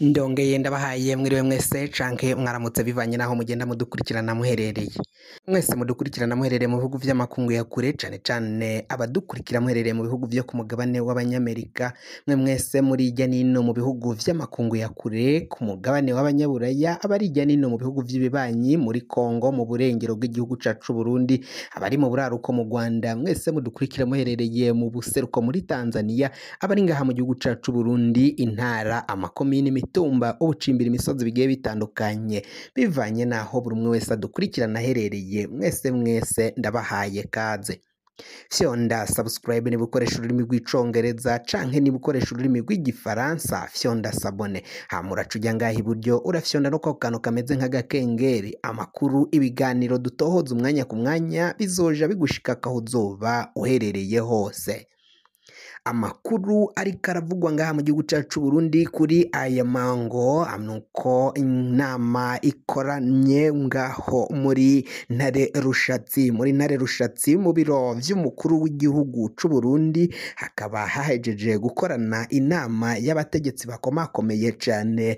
ndongeye ndabahaye mwiriwe mwese canke mwaramutse bivanye naho mugenda mudukurikirana muherereye mwese mudukurikirana muherereye mu bihugu by’amakungu ya kure cane cane abadukurikira muherereye mu bihugu vyo ku mugabane w'abanyamerika mwe mwese muri irya nino mu bihugu by’amakungu ya kure ku mugabane w'abanyaburaya abari irya nino mu bihugu by’ibibanyi muri Kongo mu burengero bw'igihugu cacu Burundi abari mu buraruko mu Rwanda mwese mudukurikira muherereye mu buseruko muri Tanzania abari ngaha mu gihugu cacu Burundi intara amakomini imitumba ubucimbira imisozi bigiye bitandukanye bivanye n'aho buri umwe wese adukurikirana aherereye mwese mwese ndabahaye kaze fyonda subscribe niba ukoresha ururimi rw'icongereza canke niba ukoresha ururimi rw'igifaransa fyonda sabone hamura ujya ngaha iburyo urafyonda no kantu kameze nk'agakengeri amakuru ibiganiro dutohoza umwanya ku mwanya bizoja bigushika akaho uzoba uherereye hose amakuru ariko aravugwa ngaha mu gihugu cyacu cy'u Burundi kuri aya mango nuko inama ikoranye ngaho muri ntare rushatsi muri ntare rushatsi mu biro by'umukuru w'igihugu cy'u Burundi hakaba hahejeje gukorana inama y'abategetsi bakomakomeye cyane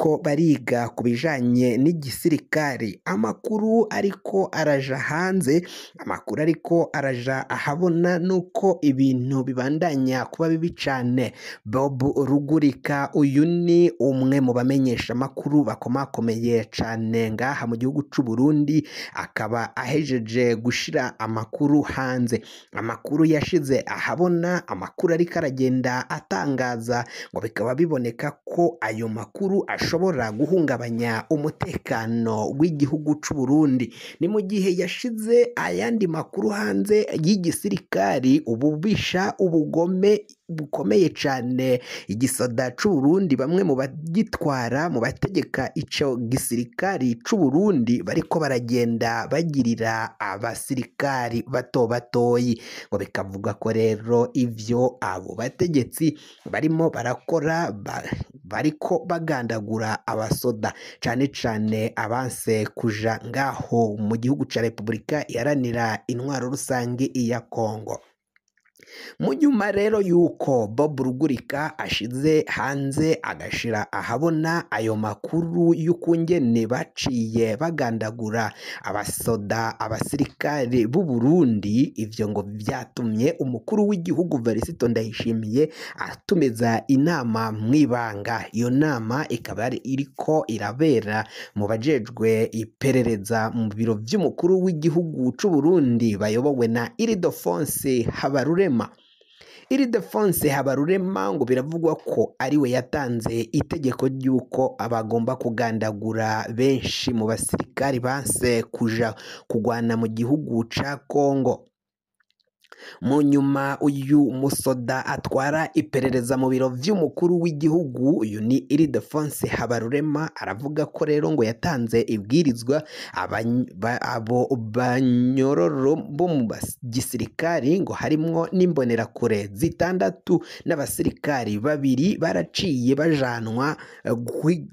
ko bariga ku bijanye n'igisirikare amakuru ariko araja hanze amakuru ariko araja ahabona nuko ibintu bibanda bibandanya kuba bibi cyane bob rugurika uyu ni umwe mu bamenyeshamakuru bakomakomeye cyane ngaha mu gihugu cy'u Burundi akaba ahejeje gushyira amakuru hanze amakuru yashize ahabona amakuru ariko aragenda atangaza ngo bikaba biboneka ko ayo makuru ashobora guhungabanya umutekano w'igihugu cy'u Burundi ni mu gihe yashize ayandi makuru hanze y'igisirikari ububisha ubugo ubugome bukomeye cyane igisada cy'uburundi bamwe mu bagitwara mu bategeka icyo gisirikari cy'uburundi bariko baragenda bagirira abasirikari bato batoyi ngo bikavuga ko rero ivyo abo bategetsi barimo barakora bariko bagandagura abasoda cyane cyane abanse kuja ngaho mu gihugu ca repubulika iharanira intwaro rusange iya kongo nyuma rero y'uko Bob Rugurika ashize hanze agashira ahabona ayo makuru y'ukungene baciye bagandagura abasoda abasirikare b'u Burundi ibyo ngo byatumye umukuru w'igihugu Verisito Ndayishimiye atumiza inama mu ibanga iyo nama ikaba yari iriko irabera mu bajejwe iperereza mu biro by'umukuru w'igihugu cy'u Burundi bayobowe na Iridefonse Habarurema Defonse Habarurema ngo biravugwa ko ari we yatanze itegeko ry'uko abagomba kugandagura benshi mu basirikari banse kuja kugwana mu gihugu ca Congo mu nyuma uyu musoda atwara iperereza mu biro by'umukuru w'igihugu uyu ni iridefonse habarurema aravuga ko rero ngo yatanze ibwirizwa abo banyororo bo mu gisirikari ngo harimo n'imbonerakure zitandatu n'abasirikari babiri baraciye bajanwa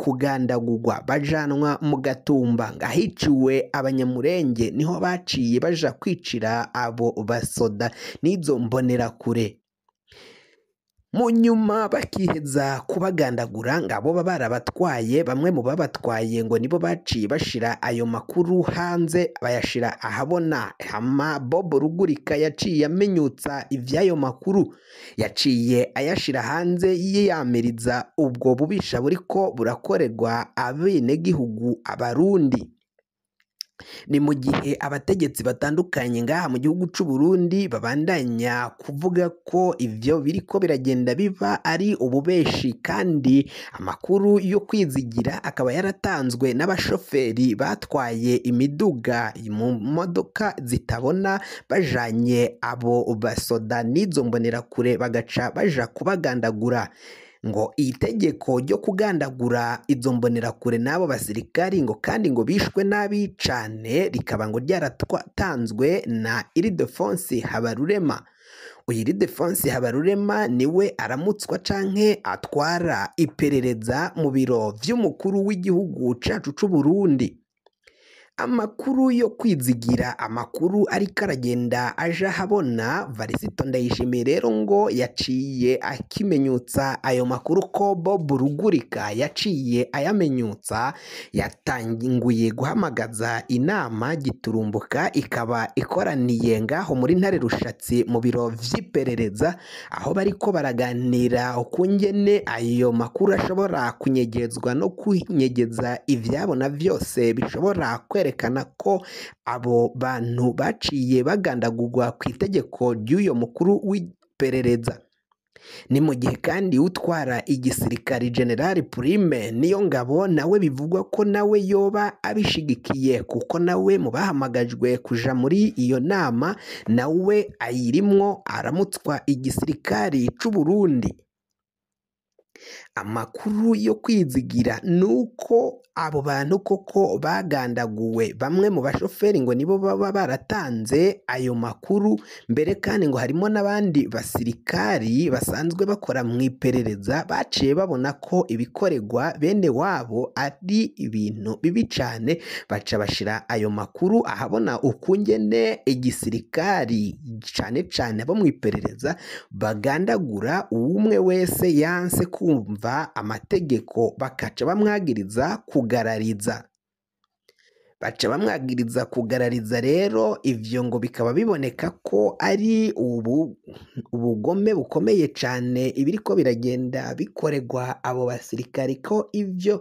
kugandagugwa bajanwa mu gatumba ahiciwe abanyamurenge niho baciye baja kwicira abo basoda n'izo mbonerakure mu nyuma bakiheza kubagandagura ngo abo baba barabatwaye bamwe mu babatwaye ngo nibo baciye bashira ayo makuru hanze bayashira ahabona hama Bob rugurika yaciye amenyutsa iby'ayo makuru yaciye ayashira hanze yiyamiriza ubwo bubisha buri ko burakorerwa abenegihugu abarundi Ni mu gihe abategetsi batandukanye ngaha mu gihugu cy'u Burundi babandanya kuvuga ko ibyo biri ko biragenda biba ari ububeshi kandi amakuru yo kwizigira akaba yaratanzwe n'abashoferi batwaye imiduga mu modoka zitabona bajanye abo basoda n'izo mbonerakure bagaca baja kubagandagura. ngo itegeko ryo kugandagura izo mbonerakure n'abo basirikari ngo kandi ngo bishwe n’abicane rikaba ngo ryaratanzwe na iridefonsi habarurema uyu iridefonsi habarurema niwe aramutswa canke atwara iperereza mu biro by'umukuru w'igihugu cyacu cy'u Burundi amakuru yo kwizigira amakuru ariko aragenda aje ahabona varisito ndayishimiye rero ngo yaciye akimenyutsa ayo makuru ko bob rugurika yaciye ayamenyutsa yatanguye guhamagaza inama giturumbuka ikaba ikoraniye ngaho muri ntare rushatsi mu biro by'iperereza aho ko baraganira ukungene ayo makuru ashobora kunyegezwa no kunyegeza ibyabona byose bishobora kwere barerekana ko abo bantu baciye bagandagurwa ku itegeko ry'uyu mukuru w'iperereza ni mu gihe kandi utwara igisirikari generali Prime niyo ngabo nawe bivugwa ko nawe yoba abishigikiye kuko nawe mu bahamagajwe kuja muri iyo nama nawe ayirimwo aramutswa igisirikari cy'u Burundi Amakuru yo kwizigira ni uko abo bantu koko bagandaguwe, bamwe mu bashoferi ngo nibo baba baratanze ayo makuru, mbere kandi ngo harimo n'abandi basirikari basanzwe bakora mu iperereza baciye babona ko ibikoregwa bene wabo ari ibintu bibi cyane, baca bashyira ayo makuru ahabona uko nyine igisirikari cyane cyane abo mu iperereza bagandagura, umwe wese yanse ku kumva amategeko bakaca bamwagiriza kugarariza baca bamwagiriza kugarariza rero ibyo ngo bikaba biboneka ko ari ubugome bukomeye cyane ibiri ko biragenda bikoregwa abo basirikare ko ibyo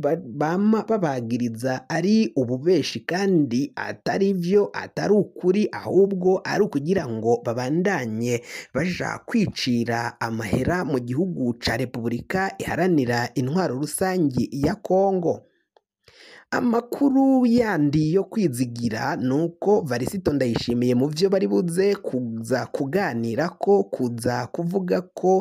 babagiriza ari ububeshi kandi atari byo, atari ukuri ahubwo ari ukugira ngo babandanye baja kwicira amahera mu gihugu cya Repubulika Iharanira Intwaro Rusange ya Kongo. Amakuru yandi yo kwizigira ni uko Varisito Ndayishimiye mu byo bari buze kuza kuganira ko kuza kuvuga ko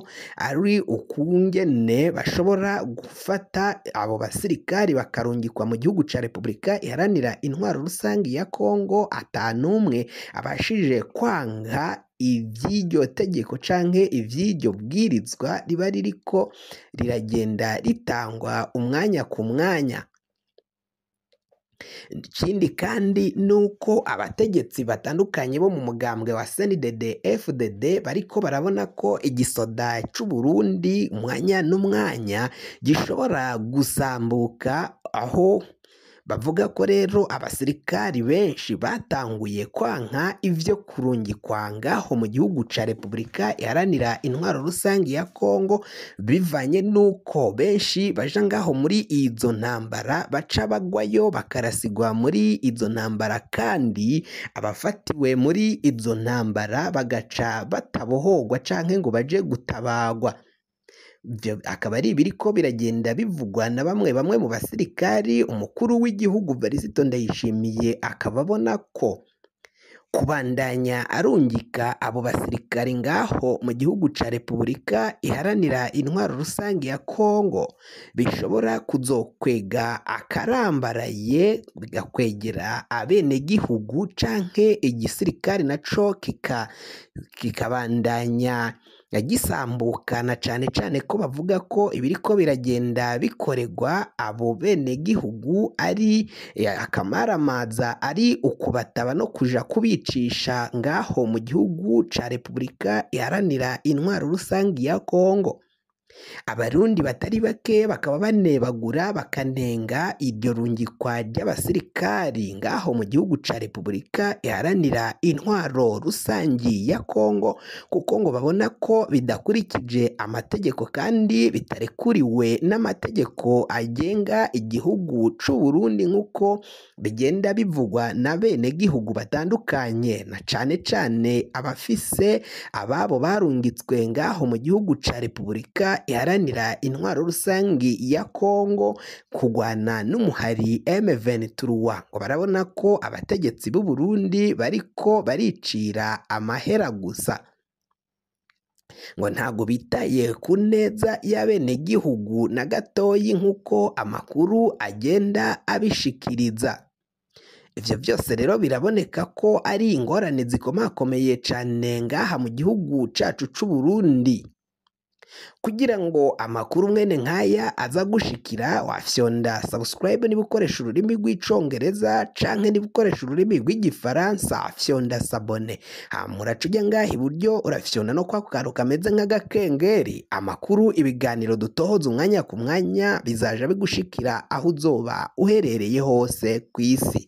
ari ukungene bashobora gufata abo basirikari bakarungikwa mu gihugu cya Repubulika iharanira intwaro rusange ya Kongo ata n'umwe abashije kwanga iby'iryo tegeko cyangwa iby'iryo bwirizwa riba ririko riragenda ritangwa umwanya ku mwanya. Ikindi kandi ni uko abategetsi batandukanye bo mu mugambwe wa SNDD FDD bariko barabona ko igisoda c'u Burundi umwanya n'umwanya gishobora gusambuka aho bavuga ko rero abasirikari benshi batanguye kwanka ibyo ho mu gihugu cya repubulika iharanira intwaro rusange ya kongo bivanye n'uko benshi baja ngaho muri izo ntambara baca bagwayo bakarasigwa muri izo ntambara kandi abafatiwe muri izo ntambara bagaca batabohogwa cyangwa ngo baje gutabagwa akaba ari ibiri ko biragenda bivugwa na bamwe bamwe mu basirikari umukuru w'igihugu Varisito Ndayishimiye akaba abona ko kubandanya arungika abo basirikari ngaho mu gihugu cya repubulika iharanira intwaro rusange ya kongo bishobora kuzokwega akarambaraye bigakwegera abenegihugu canke igisirikare naco kikabandanya gisambukana cyane cyane ko bavuga ko ibiriko biragenda bikoregwa abo benegihugu ari eh, akamaramaza ari ukubataba no kuja kubicisha ngaho mu gihugu ca Repubulika Iharanira Intwaro Rusangi ya Kongo. abarundi batari bake bakaba banebagura bakanenga iryo rungikwa ry'abasirikari ngaho mu gihugu cya repubulika iharanira intwaro rusangi ya kongo kuko ngo babona ko bidakurikije amategeko kandi bitarekuriwe n'amategeko agenga igihugu cy'u Burundi nk'uko bigenda bivugwa na bene gihugu batandukanye na cyane cyane abafise ababo barungitswe ngaho mu gihugu cya repubulika iharanira intwaro rusange ya Kongo kugwana n'umuhari M23 ngo barabona ko abategetsi b'u Burundi bariko baricira amahera gusa ngo ntabwo bitaye ku neza y'abenegihugu na gatoyi nk'uko amakuru agenda abishikiriza ibyo byose rero biraboneka ko ari ingorane zikomakomeye cyane ngaha mu gihugu cyacu cy'u Burundi kugira ngo amakuru mwene nk'aya aza gushikira wafyonda subscribe niba ukoresha ururimi rw'icyongereza canke niba ukoresha ururimi rw'igifaransa fyonda sabone muraca ujya ngaha iburyo urafyonda no kwa kantu kameze nk'agakengeri amakuru ibiganiro dutohoza umwanya ku mwanya bizaja bigushikira aho uzoba uherereye hose ku isi